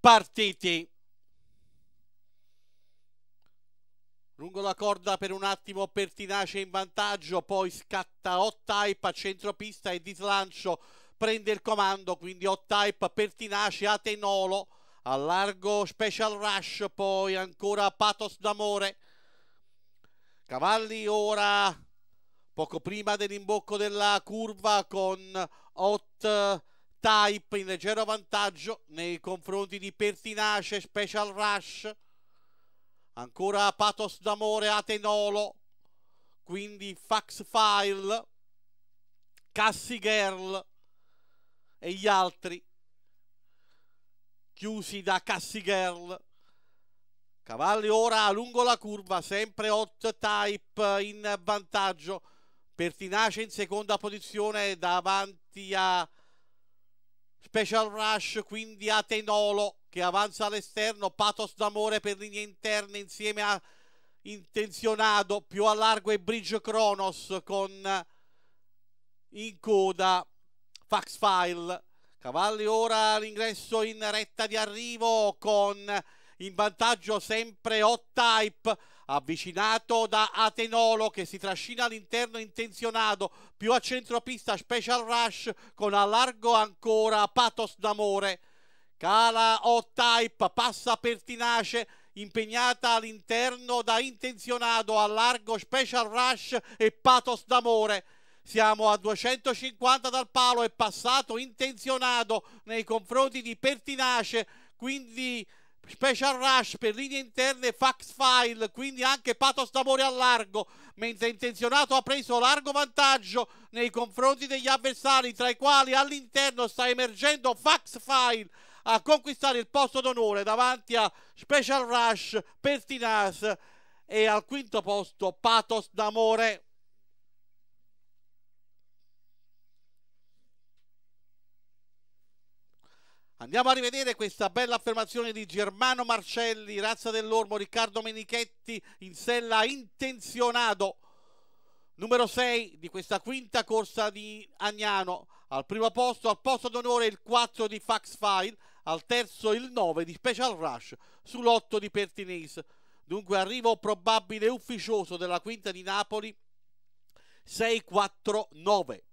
partiti. Lungo la corda per un attimo Pertinace in vantaggio, poi scatta Ottaip a centropista e di slancio prende il comando, quindi Ottaip Pertinace a Tenolo, a largo Special Rush, poi ancora Patos d'Amore. Cavalli ora poco prima dell'imbocco della curva con Ott Type in leggero vantaggio nei confronti di Pertinace, Special Rush, ancora Pathos d'amore Atenolo, quindi Fax File, Cassi Girl e gli altri chiusi da Cassi Girl. Cavalli ora lungo la curva, sempre Hot Type in vantaggio. Pertinace in seconda posizione davanti a Special Rush quindi a Tenolo che avanza all'esterno, pathos d'amore per linee interne insieme a Intenzionato, più a largo e Bridge Kronos con in coda Fax File. Cavalli ora l'ingresso in retta di arrivo con in vantaggio sempre Hot Type avvicinato da Atenolo che si trascina all'interno intenzionato, più a centropista Special Rush con a largo ancora Patos d'Amore. Cala o Type, passa pertinace impegnata all'interno da Intenzionato, a largo Special Rush e Patos d'Amore. Siamo a 250 dal palo, e passato intenzionato nei confronti di Pertinace, quindi Special Rush per linee interne Fax File, quindi anche Patos d'amore a largo, mentre Intenzionato ha preso largo vantaggio nei confronti degli avversari, tra i quali all'interno sta emergendo Fax File a conquistare il posto d'onore davanti a Special Rush, Pertinaz e al quinto posto Patos d'amore. Andiamo a rivedere questa bella affermazione di Germano Marcelli, Razza dell'Ormo, Riccardo Menichetti in sella intenzionato. Numero 6 di questa quinta corsa di Agnano. Al primo posto, al posto d'onore il 4 di Fax File, al terzo il 9 di Special Rush sull'8 di Pertinese. Dunque arrivo probabile ufficioso della quinta di Napoli 6-4-9.